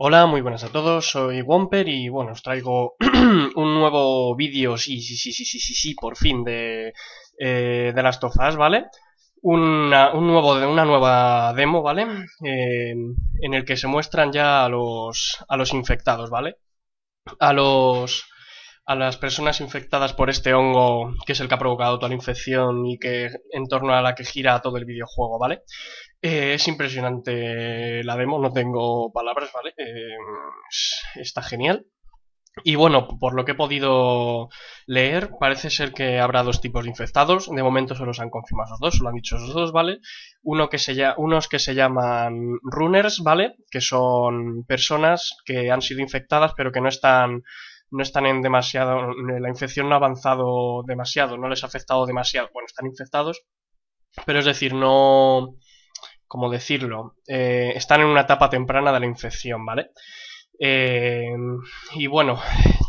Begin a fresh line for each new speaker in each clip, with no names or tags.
Hola, muy buenas a todos, soy Womper y bueno, os traigo un nuevo vídeo, sí, sí, sí, sí, sí, sí, sí, por fin, de, eh, las tofas, ¿vale? Una, un nuevo, una nueva demo, ¿vale? Eh, en el que se muestran ya a los, a los infectados, ¿vale? A los a las personas infectadas por este hongo que es el que ha provocado toda la infección y que en torno a la que gira todo el videojuego, ¿vale? Eh, es impresionante la demo, no tengo palabras, ¿vale? Eh, está genial. Y bueno, por lo que he podido leer, parece ser que habrá dos tipos de infectados. De momento solo se han confirmado los dos, solo han dicho los dos, ¿vale? Uno que se unos que se llaman runners, ¿vale? Que son personas que han sido infectadas pero que no están no están en demasiado la infección no ha avanzado demasiado, no les ha afectado demasiado. Bueno, están infectados, pero es decir, no como decirlo, eh, están en una etapa temprana de la infección, ¿vale? Eh, y bueno,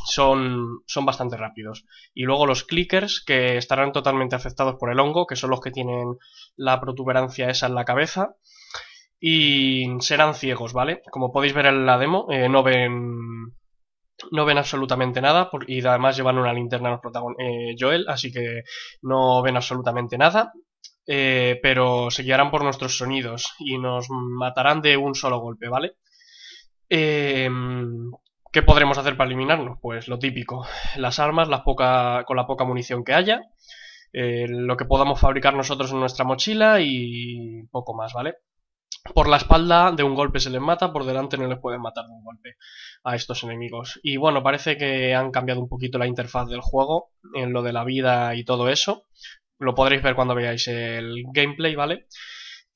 son, son bastante rápidos. Y luego los clickers, que estarán totalmente afectados por el hongo, que son los que tienen la protuberancia esa en la cabeza. Y serán ciegos, ¿vale? Como podéis ver en la demo, eh, no ven no ven absolutamente nada y además llevan una linterna los protagonistas, Joel, así que no ven absolutamente nada. Eh, pero se guiarán por nuestros sonidos y nos matarán de un solo golpe, ¿vale? Em, ¿Qué podremos hacer para eliminarnos? Pues lo típico, las armas con la poca munición que haya, eh, lo que podamos fabricar nosotros en nuestra mochila y poco más, ¿vale? Por la espalda de un golpe se les mata, por delante no les pueden matar de un golpe a estos enemigos. Y bueno, parece que han cambiado un poquito la interfaz del juego en lo de la vida y todo eso lo podréis ver cuando veáis el gameplay, ¿vale?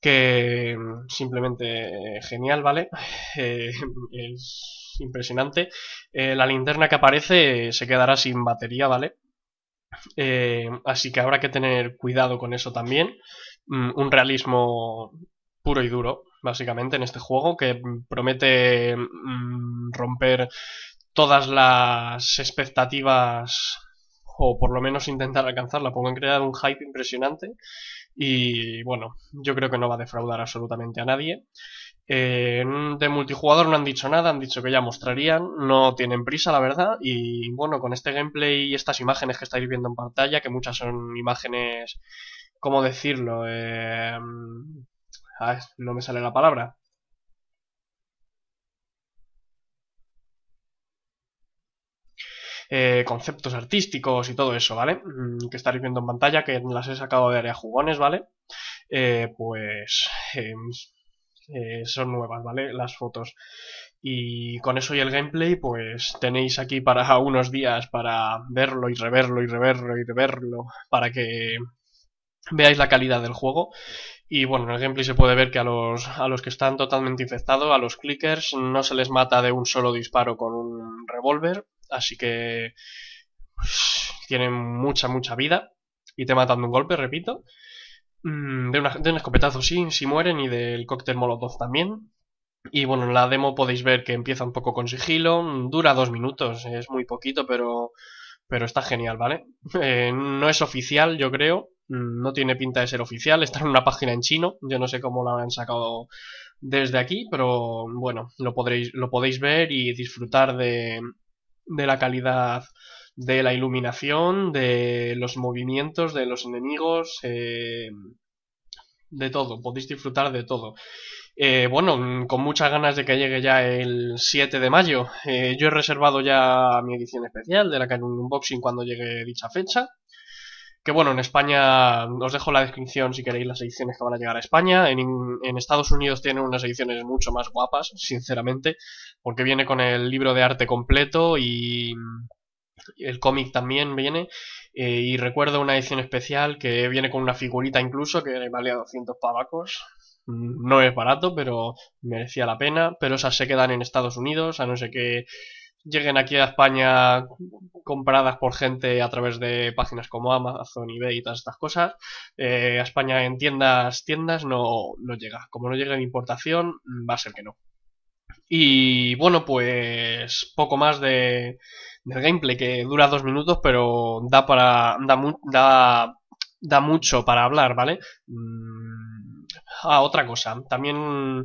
Que mm, simplemente eh, genial, ¿vale? Eh, es impresionante. Eh, la linterna que aparece se quedará sin batería, ¿vale? así que habrá que tener cuidado con eso también. Mm, un realismo puro y duro, básicamente, en este juego, que promete mm, romper todas las expectativas o por lo menos intentar alcanzarla, porque han creado un hype impresionante y bueno, yo creo que no va a defraudar absolutamente a nadie. Eh, de multijugador no han dicho nada, han dicho que ya mostrarían, no tienen prisa la verdad y bueno, con este gameplay y estas imágenes que estáis viendo en pantalla, que muchas son imágenes, ¿cómo decirlo? Eh, mm, ah, no me sale la palabra. Eh, conceptos artísticos y todo eso, ¿vale? Mm, que estaréis viendo en pantalla, que las he sacado de área jugones, ¿vale? Eh, pues em, eh, son nuevas, ¿vale? Las fotos. Y con eso y el gameplay, pues tenéis aquí para unos días para verlo y reverlo y reverlo y reverlo, para que veáis la calidad del juego. Y bueno, en el gameplay se puede ver que a los, a los que están totalmente infectados, a los clickers, no se les mata de un solo disparo con un revólver, Así que tienen mucha, mucha vida. Y te matan de un golpe, repito. Mm, de, una, un escopetazo sí, si mueren. Y del cóctel molotov también. Y bueno, en la demo podéis ver que empieza un poco con sigilo. Mm, dura dos minutos, es muy poquito, pero, pero está genial, ¿vale? Eh, no es oficial, yo creo. Mm, no tiene pinta de ser oficial. Está en una página en chino. Yo no sé cómo la han sacado desde aquí, pero bueno, lo, lo podéis ver y disfrutar de, de la calidad de la iluminación, de los movimientos, de los enemigos, eh, de todo, podéis disfrutar de todo. Eh, bueno, con muchas ganas de que llegue ya el 7 de mayo. Eh, yo he reservado ya mi edición especial de la un Unboxing cuando llegue dicha fecha que bueno, en España os dejo la descripción si queréis las ediciones que van a llegar a España. En, Estados Unidos tienen unas ediciones mucho más guapas, sinceramente, porque viene con el libro de arte completo y el cómic también viene. Eh, y recuerdo una edición especial que viene con una figurita incluso que vale a 200 pavacos. No es barato, pero merecía la pena. Pero esas se quedan en Estados Unidos, a no ser que lleguen aquí a España compradas por gente a través de páginas como Amazon, eBay y todas estas cosas. Eh, a España en tiendas, tiendas no, no llega. Como no llega en importación, mm, va a ser que no. Y bueno, pues poco más de, del gameplay que dura dos minutos, pero da para da, mucho para hablar, ¿vale? Mm, a ah, otra cosa. También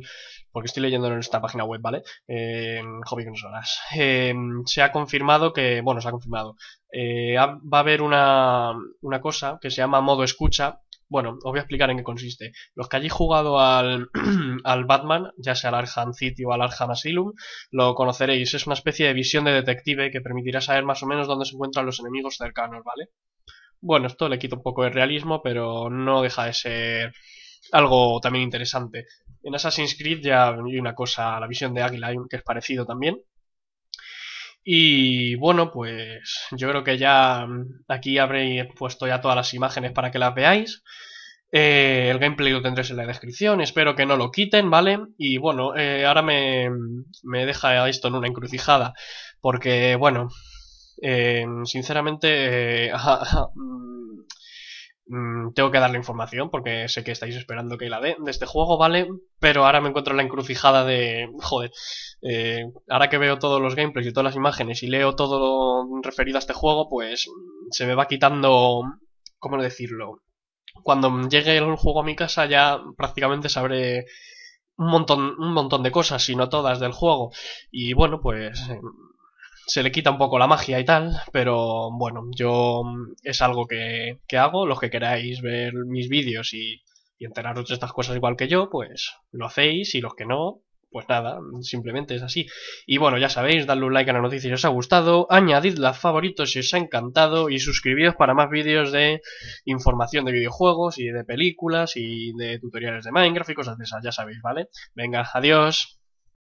porque estoy leyendo en esta página web, ¿vale? Eh, hobby Consolas. Eh, em, se ha confirmado que, bueno, se ha confirmado. Eh, va a haber una, cosa que se llama modo escucha, bueno, os voy a explicar en qué consiste. Los que hayáis jugado al, al, Batman, ya sea al Arkham City o al Arkham Asylum, lo conoceréis. Es una especie de visión de detective que permitirá saber más o menos dónde se encuentran los enemigos cercanos, ¿vale? Bueno, esto le quita un poco de realismo, pero no deja de ser algo también interesante. En Assassin's Creed ya hay una cosa, la visión de Águila, que es parecido también. Y bueno, pues yo creo que ya mm, aquí habréis puesto ya todas las imágenes para que las veáis. Eh, el gameplay lo tendréis en la descripción, espero que no lo quiten, ¿vale? Y bueno, eh, ahora me, me, deja esto en una encrucijada, porque bueno, eh, sinceramente Mm, tengo que dar la información porque sé que estáis esperando que la dé de este juego, ¿vale? Pero ahora me encuentro en la encrucijada de, joder, eh, ahora que veo todos los gameplays y todas las imágenes y leo todo referido a este juego, pues mm, se me va quitando, ¿cómo decirlo? Cuando llegue el juego a mi casa ya prácticamente sabré un montón, un montón de cosas, si no todas, del juego. Y bueno, pues... Eh, se le quita un poco la magia y tal, pero bueno, yo mm, es algo que, que hago. Los que queráis ver mis vídeos y, y, enteraros de estas cosas igual que yo, pues lo hacéis y los que no, pues nada, simplemente es así. Y bueno, ya sabéis, dadle un like a la noticia si os ha gustado, añadid las favoritos si os ha encantado y suscribíos para más vídeos de información de videojuegos y de películas y de tutoriales de Minecraft y cosas de esas, ya sabéis, ¿vale? Venga, adiós.